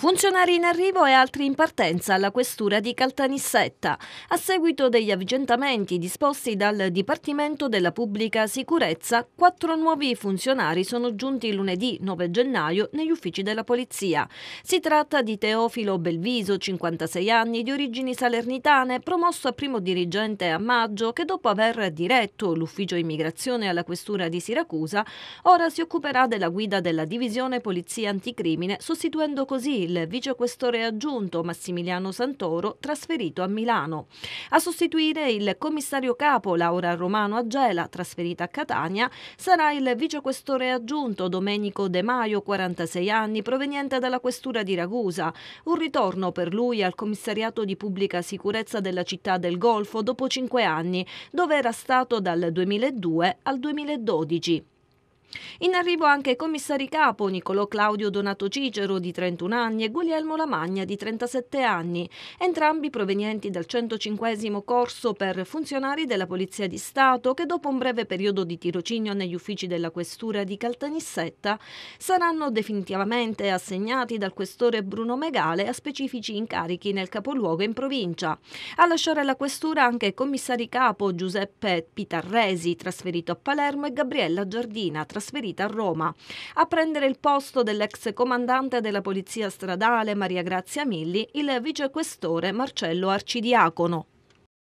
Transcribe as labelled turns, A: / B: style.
A: Funzionari in arrivo e altri in partenza alla questura di Caltanissetta, a seguito degli avvicentamenti disposti dal Dipartimento della Pubblica Sicurezza, quattro nuovi funzionari sono giunti lunedì 9 gennaio negli uffici della Polizia. Si tratta di Teofilo Belviso, 56 anni, di origini salernitane, promosso a primo dirigente a maggio, che dopo aver diretto l'ufficio immigrazione alla questura di Siracusa, ora si occuperà della guida della divisione Polizia Anticrimine, sostituendo così il vicequestore aggiunto Massimiliano Santoro, trasferito a Milano. A sostituire il commissario capo Laura Romano Agela, trasferita a Catania, sarà il vicequestore aggiunto Domenico De Maio, 46 anni, proveniente dalla questura di Ragusa. Un ritorno per lui al commissariato di pubblica sicurezza della città del Golfo dopo 5 anni, dove era stato dal 2002 al 2012. In arrivo anche i commissari capo Nicolò Claudio Donato Cicero di 31 anni e Guglielmo Lamagna di 37 anni, entrambi provenienti dal 105 corso per funzionari della Polizia di Stato che dopo un breve periodo di tirocinio negli uffici della Questura di Caltanissetta saranno definitivamente assegnati dal questore Bruno Megale a specifici incarichi nel capoluogo in provincia. A lasciare la Questura anche i commissari capo Giuseppe Pitarresi trasferito a Palermo e Gabriella Giardina trasferita a Roma a prendere il posto dell'ex comandante della Polizia Stradale Maria Grazia Milli, il vicequestore Marcello Arcidiacono.